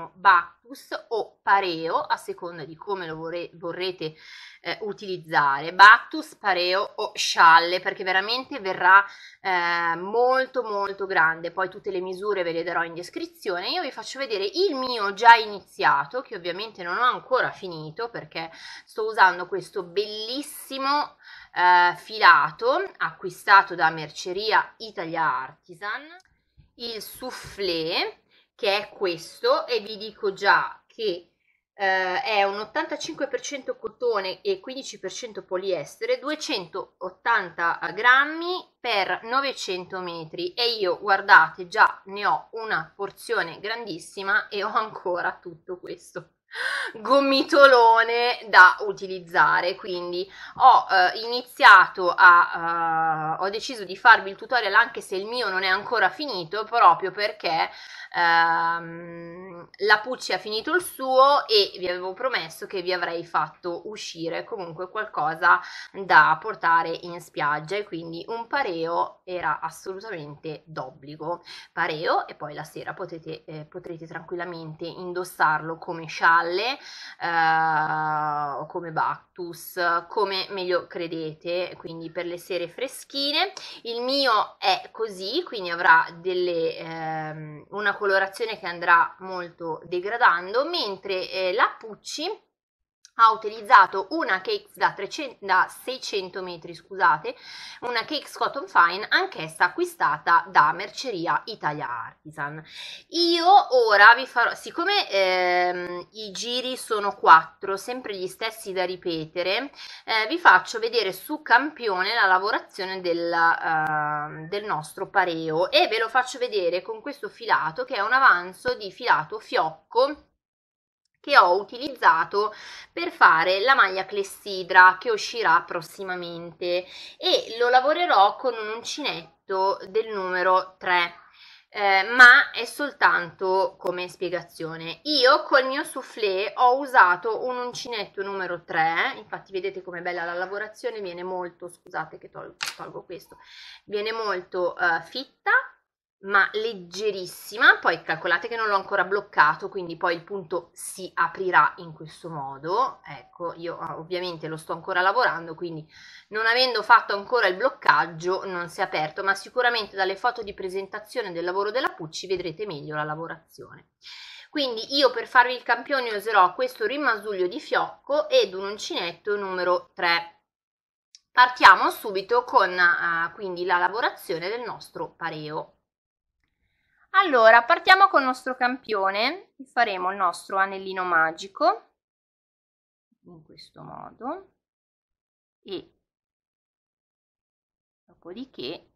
benissimo Bactus o Pareo a seconda di come lo vorre vorrete eh, utilizzare, Bactus, Pareo o Scialle perché veramente verrà eh, molto molto grande, poi tutte le misure ve le darò in descrizione, io vi faccio vedere il mio già iniziato che ovviamente non ho ancora finito perché sto usando questo bellissimo eh, filato acquistato da Merceria Italia Artisan, il soufflé che è questo e vi dico già che eh, è un 85% cotone e 15% poliestere, 280 grammi per 900 metri e io guardate già ne ho una porzione grandissima e ho ancora tutto questo gomitolone da utilizzare quindi ho eh, iniziato a eh, ho deciso di farvi il tutorial anche se il mio non è ancora finito proprio perché ehm, la Pucci ha finito il suo e vi avevo promesso che vi avrei fatto uscire comunque qualcosa da portare in spiaggia e quindi un pareo era assolutamente d'obbligo. Pareo e poi la sera potete, eh, potrete tranquillamente indossarlo come scialle eh, come Bactus, come meglio credete, quindi per le sere freschine. Il mio è così, quindi avrà delle, ehm, una colorazione che andrà molto molto degradando, mentre eh, la Pucci ha utilizzato una cake da, 300, da 600 metri, scusate, una cake Cotton Fine, anch'essa acquistata da Merceria Italia Artisan. Io ora vi farò, siccome ehm, i giri sono quattro, sempre gli stessi da ripetere, eh, vi faccio vedere su campione la lavorazione del, eh, del nostro pareo e ve lo faccio vedere con questo filato che è un avanzo di filato fiocco che ho utilizzato per fare la maglia clessidra che uscirà prossimamente e lo lavorerò con un uncinetto del numero 3 eh, ma è soltanto come spiegazione. Io col mio soufflé ho usato un uncinetto numero 3, infatti vedete com'è bella la lavorazione, viene molto, scusate che tolgo, tolgo questo, viene molto eh, fitta ma leggerissima, poi calcolate che non l'ho ancora bloccato, quindi poi il punto si aprirà in questo modo, ecco, io ah, ovviamente lo sto ancora lavorando, quindi non avendo fatto ancora il bloccaggio non si è aperto, ma sicuramente dalle foto di presentazione del lavoro della Pucci vedrete meglio la lavorazione. Quindi io per farvi il campione userò questo rimasuglio di fiocco ed un uncinetto numero 3. Partiamo subito con uh, quindi la lavorazione del nostro pareo. Allora, partiamo con il nostro campione, faremo il nostro anellino magico, in questo modo, e dopodiché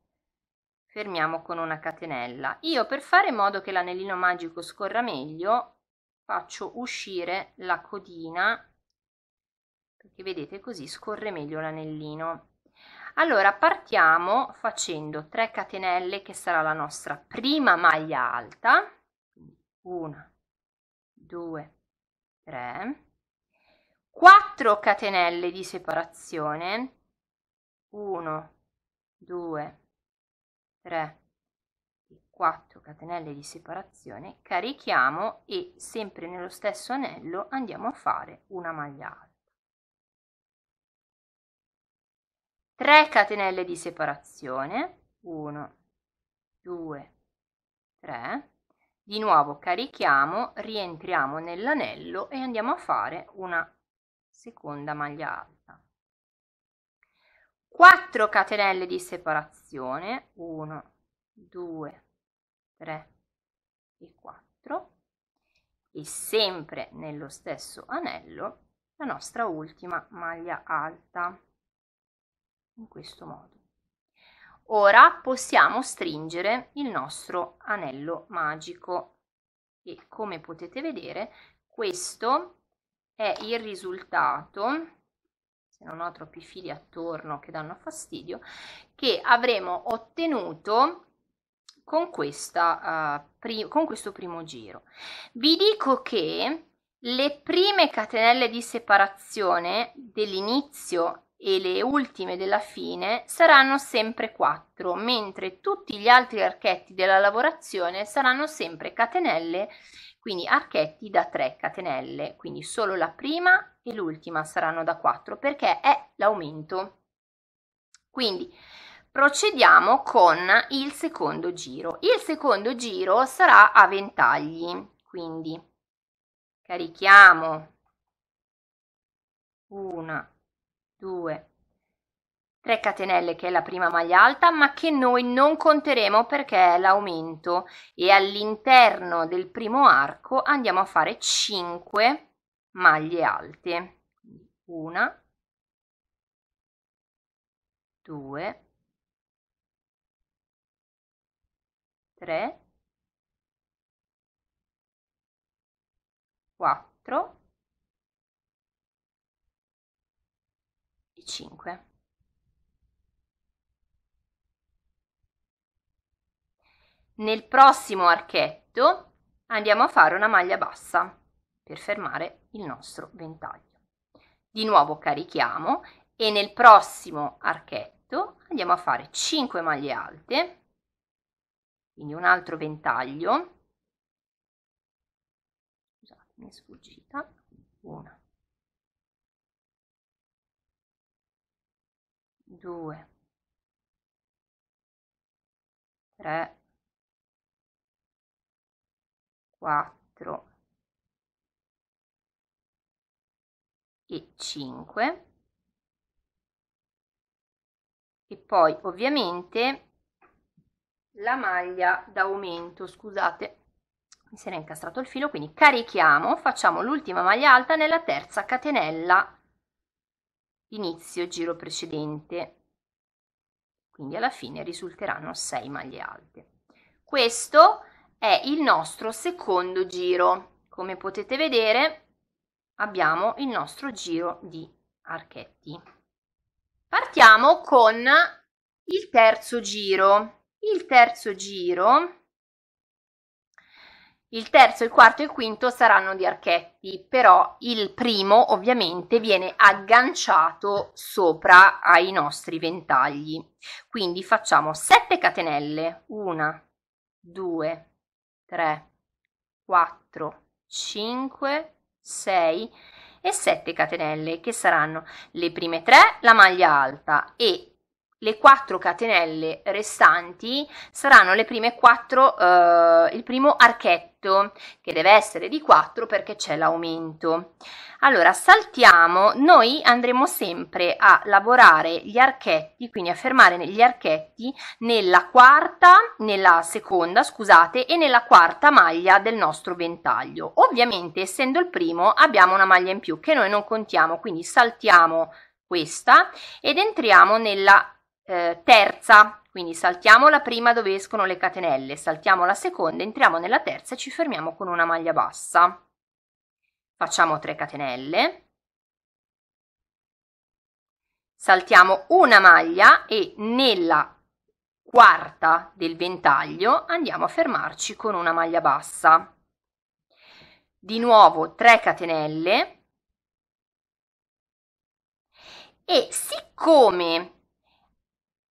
fermiamo con una catenella. Io per fare in modo che l'anellino magico scorra meglio, faccio uscire la codina, perché vedete così scorre meglio l'anellino. Allora partiamo facendo 3 catenelle che sarà la nostra prima maglia alta, 1, 2, 3, 4 catenelle di separazione, 1, 2, 3 4 catenelle di separazione, carichiamo e sempre nello stesso anello andiamo a fare una maglia alta. 3 catenelle di separazione 1 2 3 di nuovo carichiamo rientriamo nell'anello e andiamo a fare una seconda maglia alta 4 catenelle di separazione 1 2 3 e 4 e sempre nello stesso anello la nostra ultima maglia alta in questo modo. Ora possiamo stringere il nostro anello magico e come potete vedere questo è il risultato se non ho troppi fili attorno che danno fastidio che avremo ottenuto con, questa, uh, con questo primo giro vi dico che le prime catenelle di separazione dell'inizio e le ultime della fine saranno sempre 4, mentre tutti gli altri archetti della lavorazione saranno sempre catenelle, quindi archetti da 3 catenelle, quindi solo la prima e l'ultima saranno da 4 perché è l'aumento. Quindi procediamo con il secondo giro. Il secondo giro sarà a ventagli, quindi carichiamo una 2 3 catenelle che è la prima maglia alta ma che noi non conteremo perché è l'aumento e all'interno del primo arco andiamo a fare 5 maglie alte una 2 3 4 5. Nel prossimo archetto andiamo a fare una maglia bassa per fermare il nostro ventaglio. Di nuovo carichiamo e nel prossimo archetto andiamo a fare 5 maglie alte, quindi un altro ventaglio, scusate, mi è sfuggita, una, due, tre, quattro e cinque. E poi ovviamente la maglia d'aumento, scusate, mi si era incastrato il filo, quindi carichiamo, facciamo l'ultima maglia alta nella terza catenella inizio giro precedente quindi alla fine risulteranno 6 maglie alte questo è il nostro secondo giro come potete vedere abbiamo il nostro giro di archetti partiamo con il terzo giro il terzo giro il terzo, il quarto e il quinto saranno di archetti, però il primo ovviamente viene agganciato sopra ai nostri ventagli. Quindi facciamo 7 catenelle, 1, 2, 3, 4, 5, 6 e 7 catenelle che saranno le prime 3 la maglia alta e le quattro catenelle restanti saranno le prime quattro, eh, il primo archetto che deve essere di 4 perché c'è l'aumento. Allora saltiamo, noi andremo sempre a lavorare gli archetti, quindi a fermare gli archetti nella quarta, nella seconda, scusate, e nella quarta maglia del nostro ventaglio. Ovviamente essendo il primo abbiamo una maglia in più che noi non contiamo, quindi saltiamo questa ed entriamo nella eh, terza, quindi saltiamo la prima dove escono le catenelle, saltiamo la seconda, entriamo nella terza e ci fermiamo con una maglia bassa. Facciamo 3 catenelle, saltiamo una maglia e nella quarta del ventaglio andiamo a fermarci con una maglia bassa. Di nuovo 3 catenelle e siccome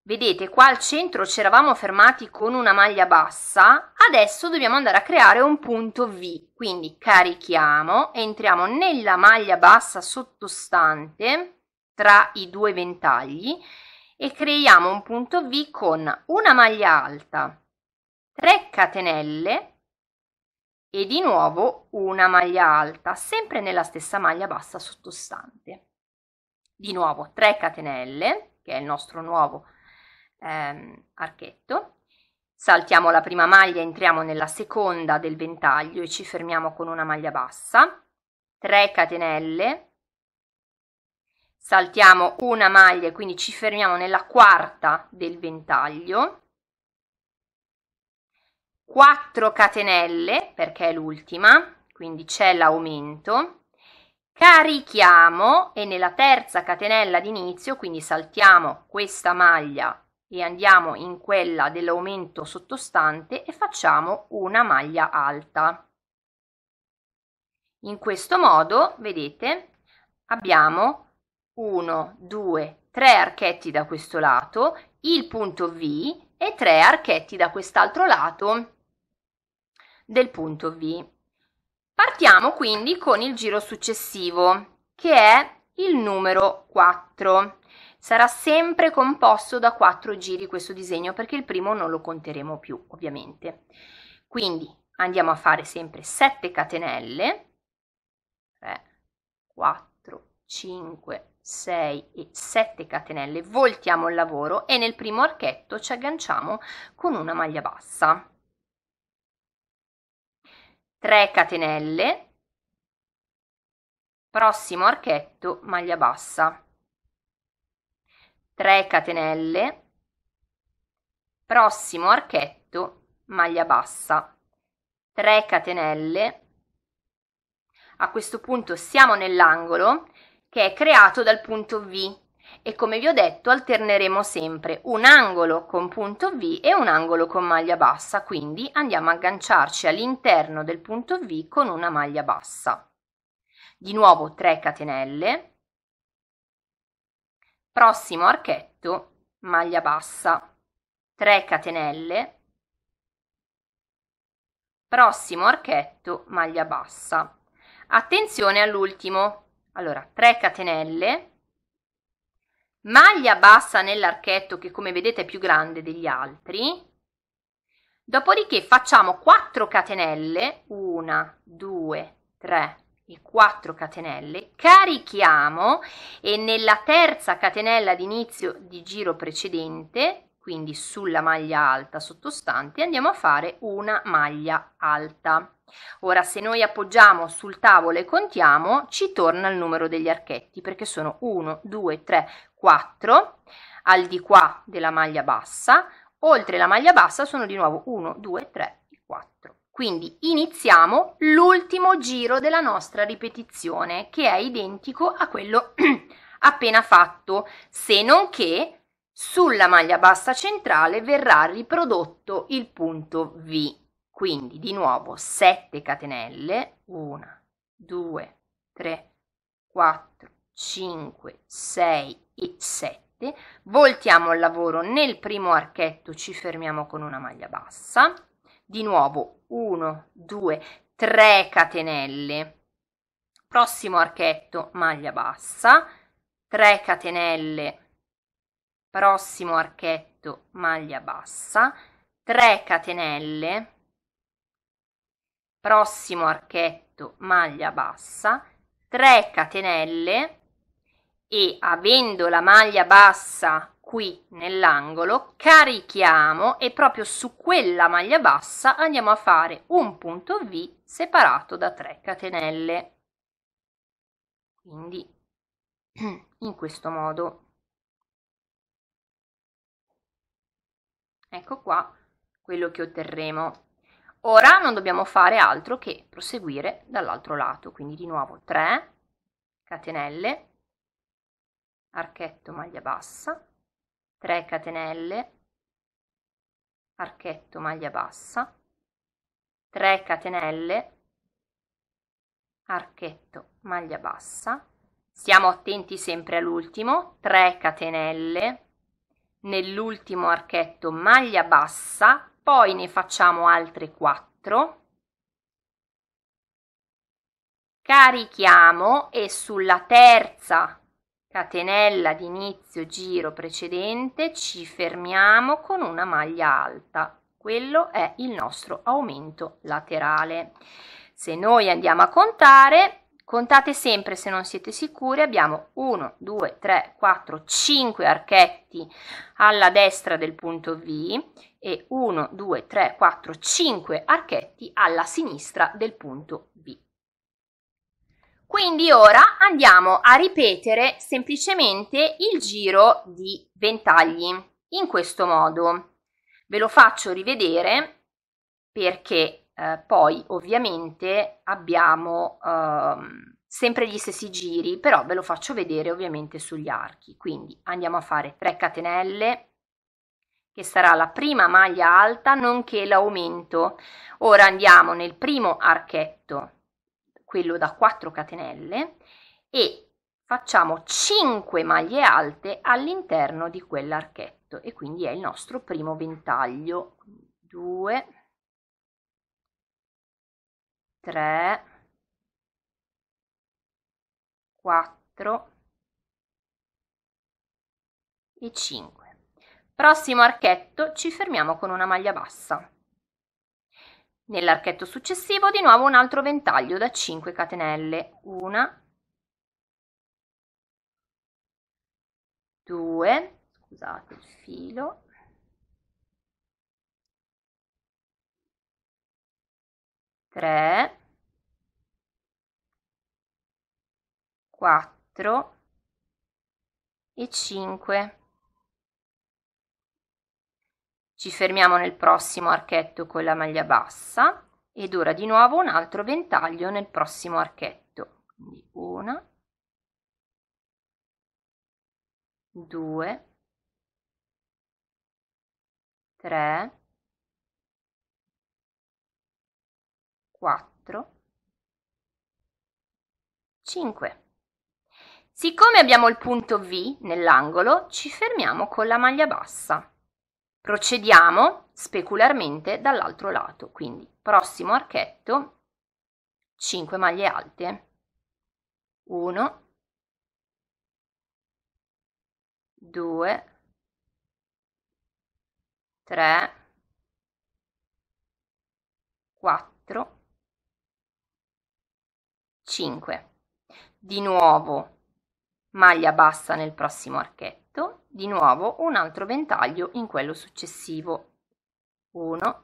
Vedete, qua al centro ci eravamo fermati con una maglia bassa, adesso dobbiamo andare a creare un punto V, quindi carichiamo, entriamo nella maglia bassa sottostante tra i due ventagli e creiamo un punto V con una maglia alta, 3 catenelle e di nuovo una maglia alta, sempre nella stessa maglia bassa sottostante. Di nuovo 3 catenelle, che è il nostro nuovo ehm, archetto. Saltiamo la prima maglia, entriamo nella seconda del ventaglio e ci fermiamo con una maglia bassa, 3 catenelle, saltiamo una maglia e quindi ci fermiamo nella quarta del ventaglio, 4 catenelle perché è l'ultima, quindi c'è l'aumento, carichiamo e nella terza catenella d'inizio, quindi saltiamo questa maglia e andiamo in quella dell'aumento sottostante e facciamo una maglia alta. In questo modo, vedete, abbiamo 1, 2, 3 archetti da questo lato, il punto V e 3 archetti da quest'altro lato del punto V. Partiamo quindi con il giro successivo, che è il numero 4. Sarà sempre composto da quattro giri questo disegno perché il primo non lo conteremo più ovviamente. Quindi andiamo a fare sempre 7 catenelle, 3, 4, 5, 6 e 7 catenelle, voltiamo il lavoro e nel primo archetto ci agganciamo con una maglia bassa. 3 catenelle, prossimo archetto, maglia bassa. 3 catenelle prossimo archetto maglia bassa 3 catenelle a questo punto siamo nell'angolo che è creato dal punto V e come vi ho detto alterneremo sempre un angolo con punto V e un angolo con maglia bassa quindi andiamo a agganciarci all'interno del punto V con una maglia bassa di nuovo 3 catenelle Prossimo archetto, maglia bassa, 3 catenelle, prossimo archetto, maglia bassa. Attenzione all'ultimo, allora 3 catenelle, maglia bassa nell'archetto che come vedete è più grande degli altri, dopodiché facciamo 4 catenelle, 1, 2, 3, i 4 catenelle, carichiamo e nella terza catenella di inizio di giro precedente, quindi sulla maglia alta sottostante, andiamo a fare una maglia alta. Ora se noi appoggiamo sul tavolo e contiamo ci torna il numero degli archetti perché sono 1, 2, 3, 4 al di qua della maglia bassa, oltre la maglia bassa sono di nuovo 1, 2, 3, quindi iniziamo l'ultimo giro della nostra ripetizione che è identico a quello appena fatto, se non che sulla maglia bassa centrale verrà riprodotto il punto V. Quindi di nuovo 7 catenelle, 1, 2, 3, 4, 5, 6 e 7. Voltiamo il lavoro nel primo archetto, ci fermiamo con una maglia bassa di nuovo 1 2 3 catenelle prossimo archetto maglia bassa 3 catenelle prossimo archetto maglia bassa 3 catenelle prossimo archetto maglia bassa 3 catenelle e avendo la maglia bassa qui nell'angolo, carichiamo e proprio su quella maglia bassa andiamo a fare un punto V separato da 3 catenelle. Quindi in questo modo. Ecco qua quello che otterremo. Ora non dobbiamo fare altro che proseguire dall'altro lato, quindi di nuovo 3 catenelle, archetto maglia bassa, 3 catenelle archetto maglia bassa 3 catenelle archetto maglia bassa siamo attenti sempre all'ultimo 3 catenelle nell'ultimo archetto maglia bassa poi ne facciamo altre 4 carichiamo e sulla terza catenella di inizio giro precedente ci fermiamo con una maglia alta quello è il nostro aumento laterale se noi andiamo a contare contate sempre se non siete sicuri abbiamo 1 2 3 4 5 archetti alla destra del punto V e 1 2 3 4 5 archetti alla sinistra del punto V quindi ora andiamo a ripetere semplicemente il giro di ventagli in questo modo. Ve lo faccio rivedere perché eh, poi ovviamente abbiamo eh, sempre gli stessi giri, però ve lo faccio vedere ovviamente sugli archi. Quindi andiamo a fare 3 catenelle che sarà la prima maglia alta nonché l'aumento. Ora andiamo nel primo archetto quello da 4 catenelle e facciamo 5 maglie alte all'interno di quell'archetto e quindi è il nostro primo ventaglio 2 3 4 e 5 prossimo archetto ci fermiamo con una maglia bassa Nell'archetto successivo di nuovo un altro ventaglio da 5 catenelle, 1, 2, scusate il filo, 3, 4 e 5 ci fermiamo nel prossimo archetto con la maglia bassa ed ora di nuovo un altro ventaglio nel prossimo archetto. Quindi una, due, tre, quattro, cinque. Siccome abbiamo il punto V nell'angolo, ci fermiamo con la maglia bassa. Procediamo specularmente dall'altro lato, quindi prossimo archetto, 5 maglie alte, 1, 2, 3, 4, 5. Di nuovo maglia bassa nel prossimo archetto stretto, di nuovo un altro ventaglio in quello successivo. 1,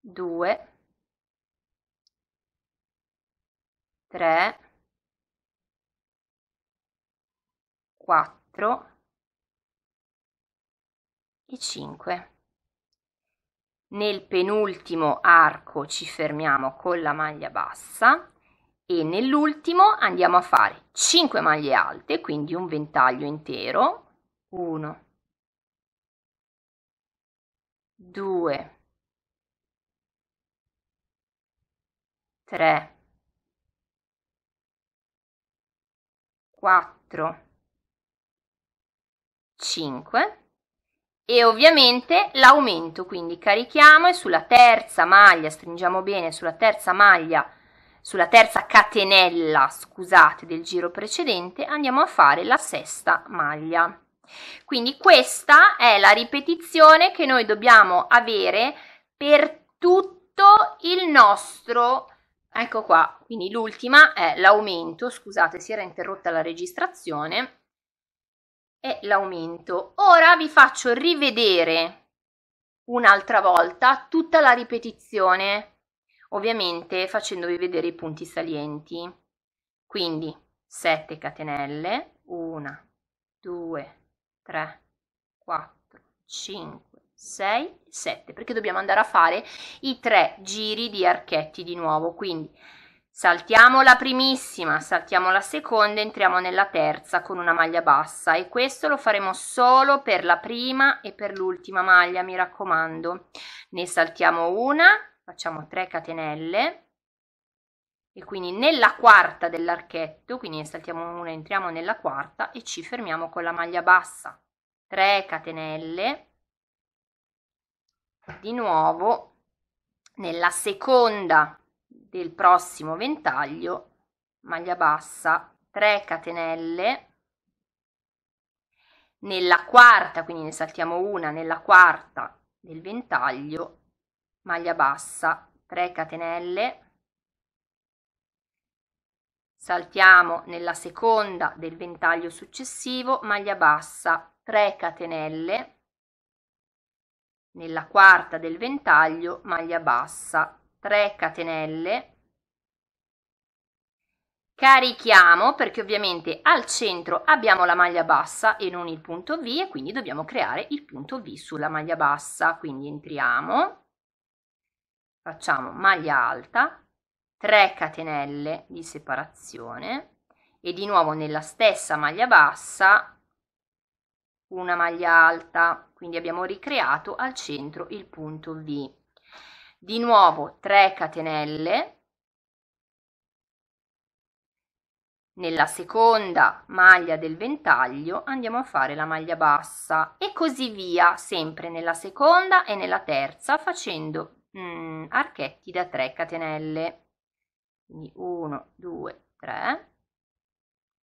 2, 3, 4 e 5. Nel penultimo arco ci fermiamo con la maglia bassa e nell'ultimo andiamo a fare 5 maglie alte quindi un ventaglio intero 1 2 3 4 5 e ovviamente l'aumento quindi carichiamo e sulla terza maglia stringiamo bene sulla terza maglia sulla terza catenella, scusate, del giro precedente andiamo a fare la sesta maglia. Quindi questa è la ripetizione che noi dobbiamo avere per tutto il nostro ecco qua quindi l'ultima è l'aumento scusate si era interrotta la registrazione e l'aumento ora vi faccio rivedere un'altra volta tutta la ripetizione ovviamente facendovi vedere i punti salienti. Quindi 7 catenelle, 1, 2, 3, 4, 5, 6, 7, perché dobbiamo andare a fare i tre giri di archetti di nuovo, quindi saltiamo la primissima, saltiamo la seconda, entriamo nella terza con una maglia bassa e questo lo faremo solo per la prima e per l'ultima maglia, mi raccomando. Ne saltiamo una, facciamo 3 catenelle e quindi nella quarta dell'archetto quindi saltiamo una entriamo nella quarta e ci fermiamo con la maglia bassa 3 catenelle di nuovo nella seconda del prossimo ventaglio maglia bassa 3 catenelle nella quarta quindi ne saltiamo una nella quarta del ventaglio maglia bassa 3 catenelle saltiamo nella seconda del ventaglio successivo maglia bassa 3 catenelle nella quarta del ventaglio maglia bassa 3 catenelle carichiamo perché ovviamente al centro abbiamo la maglia bassa e non il punto V e quindi dobbiamo creare il punto V sulla maglia bassa quindi entriamo facciamo maglia alta 3 catenelle di separazione e di nuovo nella stessa maglia bassa una maglia alta quindi abbiamo ricreato al centro il punto V di nuovo 3 catenelle nella seconda maglia del ventaglio andiamo a fare la maglia bassa e così via sempre nella seconda e nella terza facendo mm, archetti da 3 catenelle quindi 1 2 3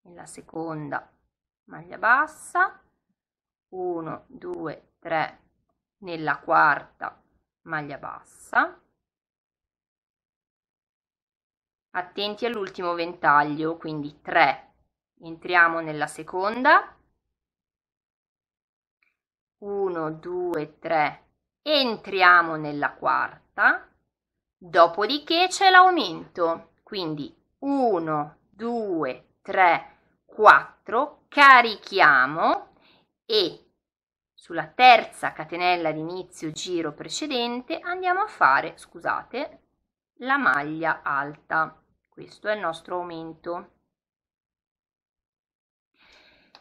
nella seconda maglia bassa 1 2 3 nella quarta maglia bassa attenti all'ultimo ventaglio quindi 3 entriamo nella seconda 1 2 3 entriamo nella quarta, dopodiché c'è l'aumento, quindi 1, 2, 3, 4, carichiamo e sulla terza catenella di inizio giro precedente andiamo a fare, scusate, la maglia alta. Questo è il nostro aumento.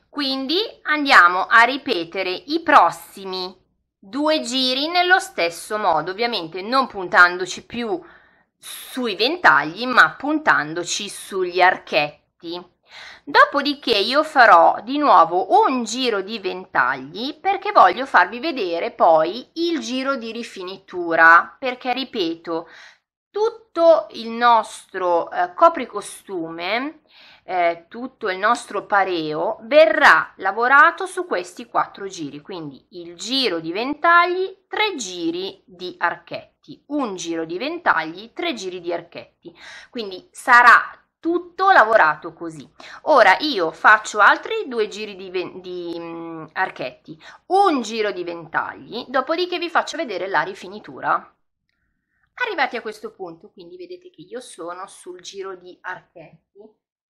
Quindi andiamo a ripetere i prossimi due giri nello stesso modo, ovviamente non puntandoci più sui ventagli, ma puntandoci sugli archetti. Dopodiché io farò di nuovo un giro di ventagli perché voglio farvi vedere poi il giro di rifinitura, perché ripeto, tutto il nostro eh, copricostume eh, tutto il nostro pareo verrà lavorato su questi quattro giri, quindi il giro di ventagli, tre giri di archetti, un giro di ventagli, tre giri di archetti. Quindi sarà tutto lavorato così. Ora io faccio altri due giri di, di mh, mm, archetti, un giro di ventagli, dopodiché vi faccio vedere la rifinitura. Arrivati a questo punto, quindi vedete che io sono sul giro di archetti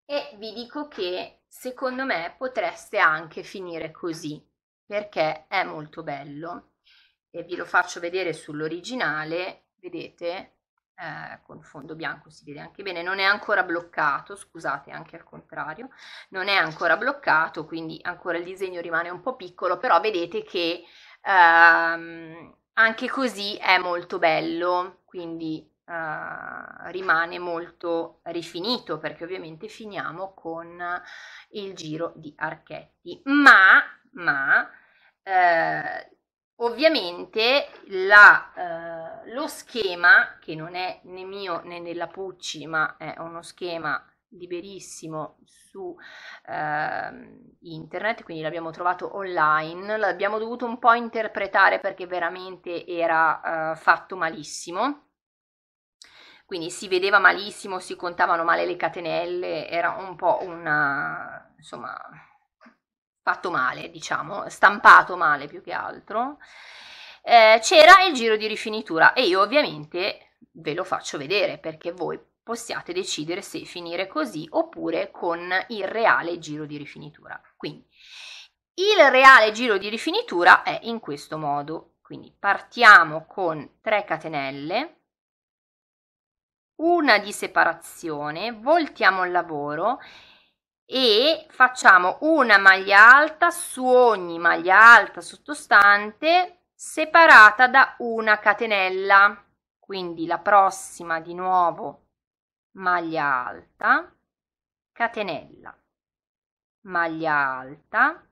e vi dico che secondo me potreste anche finire così perché è molto bello e vi lo faccio vedere sull'originale vedete eh, con fondo bianco si vede anche bene non è ancora bloccato scusate anche al contrario non è ancora bloccato quindi ancora il disegno rimane un po' piccolo però vedete che ehm, anche così è molto bello quindi Uh, rimane molto rifinito perché ovviamente finiamo con il giro di archetti ma, ma eh, ovviamente la, eh, lo schema che non è né mio né della Pucci ma è uno schema liberissimo su eh, internet, quindi l'abbiamo trovato online, l'abbiamo dovuto un po' interpretare perché veramente era eh, fatto malissimo quindi si vedeva malissimo, si contavano male le catenelle, era un po' una, insomma fatto male, diciamo, stampato male più che altro. Eh, c'era il giro di rifinitura e io ovviamente ve lo faccio vedere perché voi possiate decidere se finire così oppure con il reale giro di rifinitura. Quindi il reale giro di rifinitura è in questo modo. Quindi partiamo con 3 catenelle una di separazione, voltiamo il lavoro e facciamo una maglia alta su ogni maglia alta sottostante separata da una catenella. Quindi la prossima di nuovo maglia alta, catenella, maglia alta,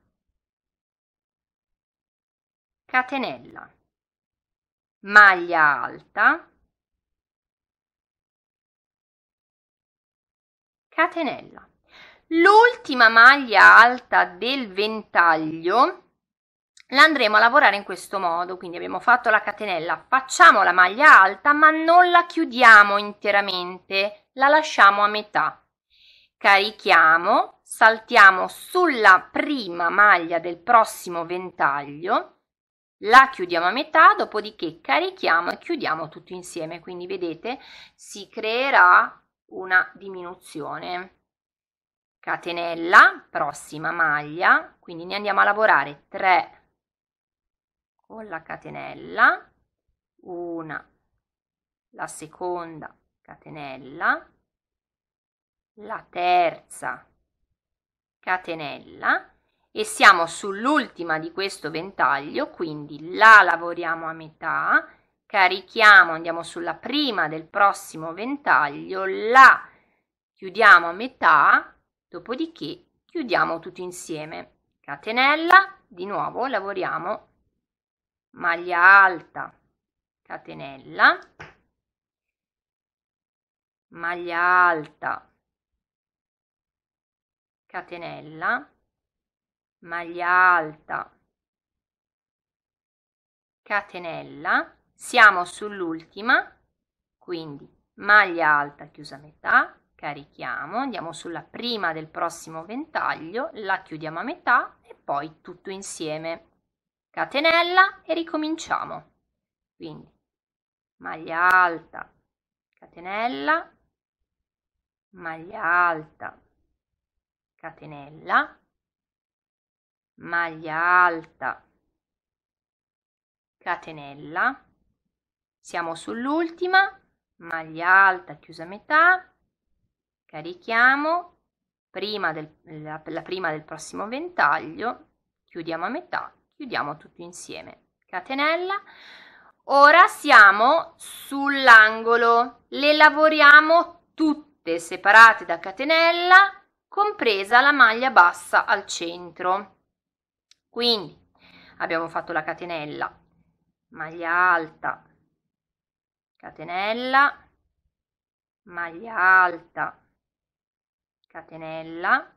catenella, maglia alta, catenella l'ultima maglia alta del ventaglio la andremo a lavorare in questo modo quindi abbiamo fatto la catenella facciamo la maglia alta ma non la chiudiamo interamente la lasciamo a metà carichiamo saltiamo sulla prima maglia del prossimo ventaglio la chiudiamo a metà dopodiché carichiamo e chiudiamo tutto insieme quindi vedete si creerà una diminuzione catenella prossima maglia quindi ne andiamo a lavorare 3 con la catenella una la seconda catenella la terza catenella e siamo sull'ultima di questo ventaglio quindi la lavoriamo a metà carichiamo, andiamo sulla prima del prossimo ventaglio, la chiudiamo a metà, dopodiché chiudiamo tutto insieme. Catenella, di nuovo lavoriamo maglia alta, catenella, maglia alta, catenella, maglia alta, catenella, siamo sull'ultima, quindi maglia alta chiusa a metà, carichiamo, andiamo sulla prima del prossimo ventaglio, la chiudiamo a metà e poi tutto insieme. Catenella e ricominciamo. Quindi maglia alta, catenella, maglia alta, catenella, maglia alta, catenella, siamo sull'ultima, maglia alta chiusa metà, carichiamo, prima del, la, la prima del prossimo ventaglio, chiudiamo a metà, chiudiamo tutto insieme, catenella. Ora siamo sull'angolo, le lavoriamo tutte separate da catenella, compresa la maglia bassa al centro. Quindi abbiamo fatto la catenella, maglia alta, catenella, maglia alta, catenella,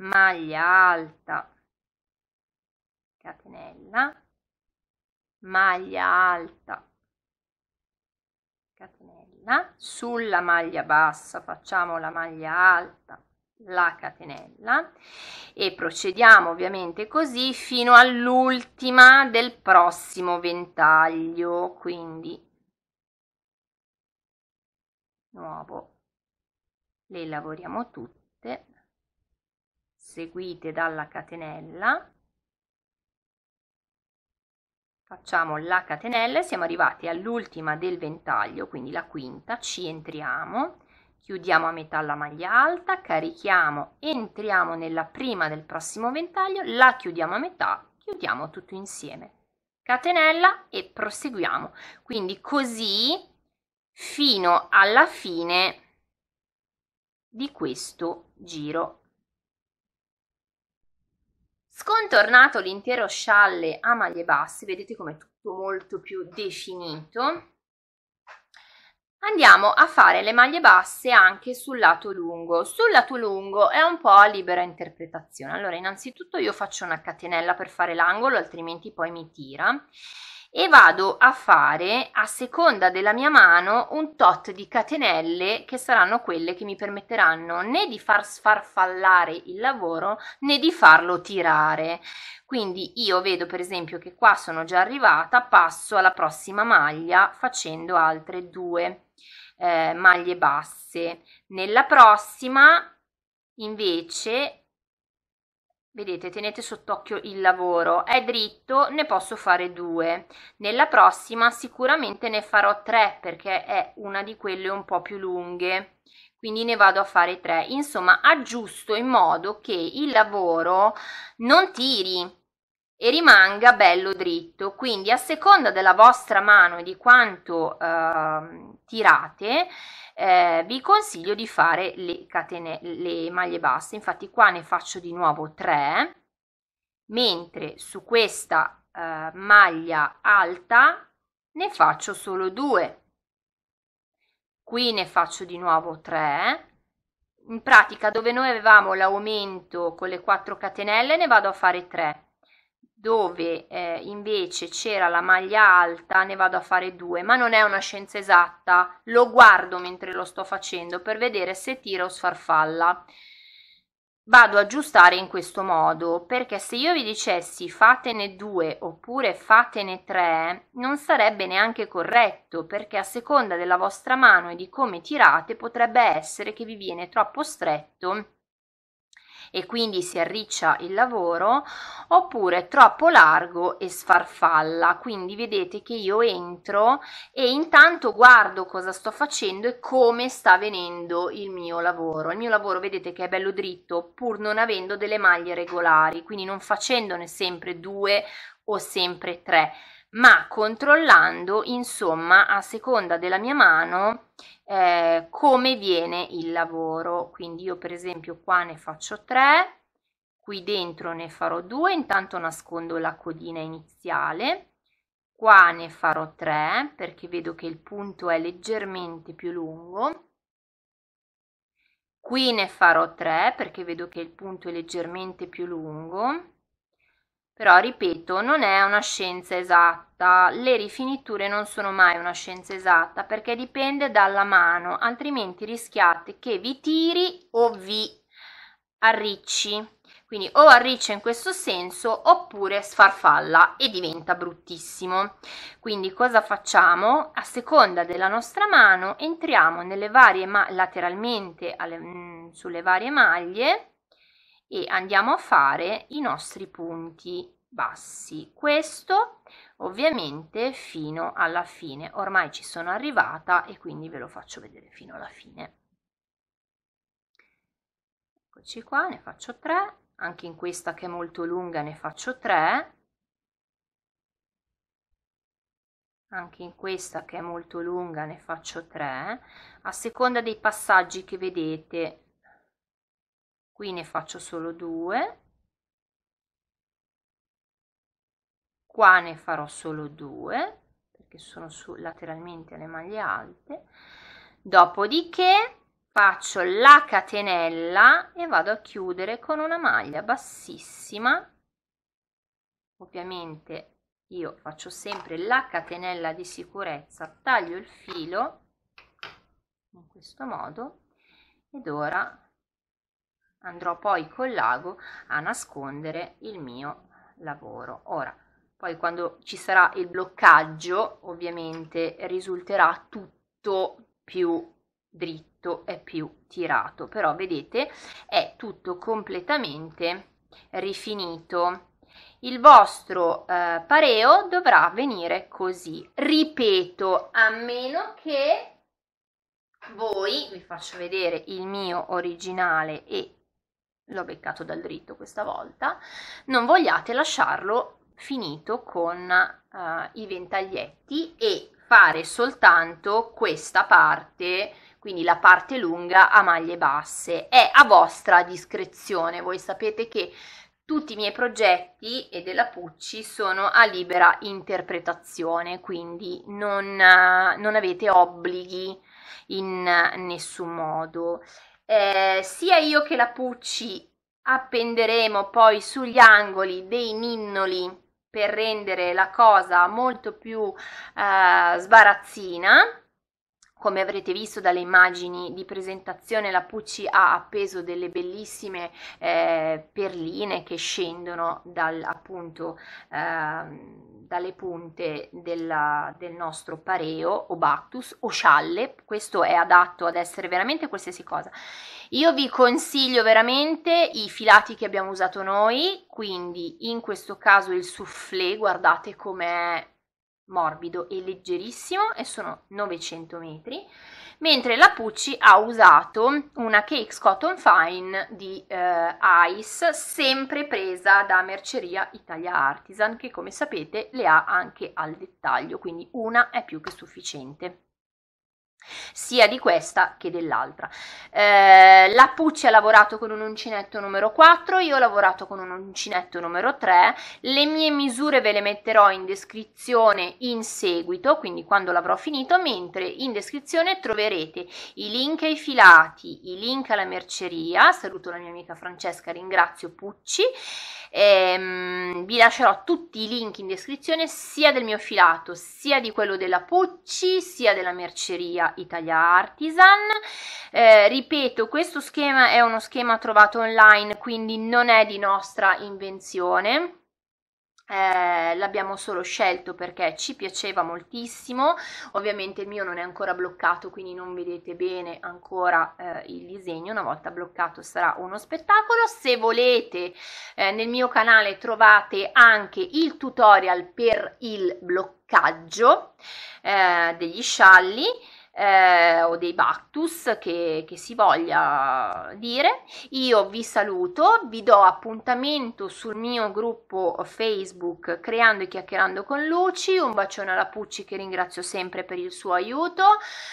maglia alta, catenella, maglia alta, catenella, sulla maglia bassa facciamo la maglia alta, la catenella e procediamo ovviamente così fino all'ultima del prossimo ventaglio, quindi nuovo le lavoriamo tutte seguite dalla catenella facciamo la catenella siamo arrivati all'ultima del ventaglio quindi la quinta ci entriamo chiudiamo a metà la maglia alta carichiamo entriamo nella prima del prossimo ventaglio la chiudiamo a metà chiudiamo tutto insieme catenella e proseguiamo quindi così fino alla fine di questo giro. Scontornato l'intero scialle a maglie basse, vedete com'è tutto molto più definito, andiamo a fare le maglie basse anche sul lato lungo. Sul lato lungo è un po' a libera interpretazione. Allora, innanzitutto io faccio una catenella per fare l'angolo, altrimenti poi mi tira e vado a fare a seconda della mia mano un tot di catenelle che saranno quelle che mi permetteranno né di far sfarfallare il lavoro né di farlo tirare quindi io vedo per esempio che qua sono già arrivata passo alla prossima maglia facendo altre due eh, maglie basse nella prossima invece Vedete, tenete sott'occhio il lavoro, è dritto, ne posso fare due. Nella prossima sicuramente ne farò tre perché è una di quelle un po' più lunghe, quindi ne vado a fare tre. Insomma, aggiusto in modo che il lavoro non tiri, e rimanga bello dritto. Quindi a seconda della vostra mano e di quanto eh, tirate, eh, vi consiglio di fare le, catene, le maglie basse. Infatti qua ne faccio di nuovo 3, mentre su questa eh, maglia alta ne faccio solo 2. Qui ne faccio di nuovo 3, in pratica dove noi avevamo l'aumento con le 4 catenelle ne vado a fare 3 dove eh, invece c'era la maglia alta ne vado a fare due ma non è una scienza esatta lo guardo mentre lo sto facendo per vedere se tira o sfarfalla vado a aggiustare in questo modo perché se io vi dicessi fatene due oppure fatene tre non sarebbe neanche corretto perché a seconda della vostra mano e di come tirate potrebbe essere che vi viene troppo stretto e quindi si arriccia il lavoro oppure troppo largo e sfarfalla quindi vedete che io entro e intanto guardo cosa sto facendo e come sta venendo il mio lavoro il mio lavoro vedete che è bello dritto pur non avendo delle maglie regolari quindi non facendone sempre due o sempre tre ma controllando insomma a seconda della mia mano eh, come viene il lavoro quindi io per esempio qua ne faccio 3 qui dentro ne farò 2 intanto nascondo la codina iniziale qua ne farò 3 perché vedo che il punto è leggermente più lungo qui ne farò 3 perché vedo che il punto è leggermente più lungo però, ripeto, non è una scienza esatta, le rifiniture non sono mai una scienza esatta perché dipende dalla mano, altrimenti rischiate che vi tiri o vi arricci. Quindi o arriccia in questo senso oppure sfarfalla e diventa bruttissimo. Quindi cosa facciamo? A seconda della nostra mano entriamo nelle varie ma- lateralmente alle, mh, mm, sulle varie maglie e andiamo a fare i nostri punti bassi questo ovviamente fino alla fine ormai ci sono arrivata e quindi ve lo faccio vedere fino alla fine eccoci qua ne faccio tre anche in questa che è molto lunga ne faccio tre anche in questa che è molto lunga ne faccio tre a seconda dei passaggi che vedete qui ne faccio solo due qua ne farò solo due perché sono su lateralmente le maglie alte dopodiché faccio la catenella e vado a chiudere con una maglia bassissima ovviamente io faccio sempre la catenella di sicurezza taglio il filo in questo modo ed ora andrò poi col lago a nascondere il mio lavoro. Ora, poi quando ci sarà il bloccaggio, ovviamente risulterà tutto più dritto e più tirato, però vedete è tutto completamente rifinito. Il vostro eh, pareo dovrà venire così, ripeto, a meno che voi vi faccio vedere il mio originale e l'ho beccato dal dritto questa volta, non vogliate lasciarlo finito con uh, i ventaglietti e fare soltanto questa parte, quindi la parte lunga a maglie basse. È a vostra discrezione, voi sapete che tutti i miei progetti e della Pucci sono a libera interpretazione, quindi non, eh, non avete obblighi in eh, nessun modo eh, sia io che la Pucci appenderemo poi sugli angoli dei ninnoli per rendere la cosa molto più eh, sbarazzina come avrete visto dalle immagini di presentazione, la Pucci ha appeso delle bellissime eh, perline che scendono dal, appunto, eh, dalle punte della, del nostro pareo o bactus o scialle. Questo è adatto ad essere veramente qualsiasi cosa. Io vi consiglio veramente i filati che abbiamo usato noi, quindi in questo caso il soufflé, guardate com'è morbido e leggerissimo e sono 900 metri, mentre la Pucci ha usato una Cakes Cotton Fine di eh, Ice, sempre presa da Merceria Italia Artisan, che come sapete le ha anche al dettaglio, quindi una è più che sufficiente sia di questa che dell'altra. Eh, la Pucci ha lavorato con un uncinetto numero 4, io ho lavorato con un uncinetto numero 3, le mie misure ve le metterò in descrizione in seguito, quindi quando l'avrò finito, mentre in descrizione troverete i link ai filati, i link alla merceria, saluto la mia amica Francesca, ringrazio Pucci, Ehm, vi lascerò tutti i link in descrizione sia del mio filato, sia di quello della Pucci, sia della merceria Italia Artisan. Eh, ripeto, questo schema è uno schema trovato online, quindi non è di nostra invenzione eh, l'abbiamo solo scelto perché ci piaceva moltissimo ovviamente il mio non è ancora bloccato quindi non vedete bene ancora eh, il disegno una volta bloccato sarà uno spettacolo se volete eh, nel mio canale trovate anche il tutorial per il bloccaggio eh, degli scialli eh, o dei Bactus che, che si voglia dire. Io vi saluto, vi do appuntamento sul mio gruppo Facebook Creando e Chiacchierando con Luci. Un bacione alla Pucci che ringrazio sempre per il suo aiuto.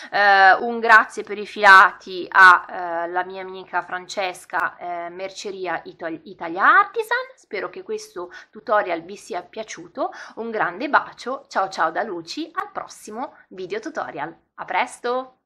Eh, un grazie per i filati alla eh, mia amica Francesca eh, Merceria Ital- Italia Artisan. Spero che questo tutorial vi sia piaciuto. Un grande bacio, ciao ciao da Luci, al prossimo video tutorial. A presto!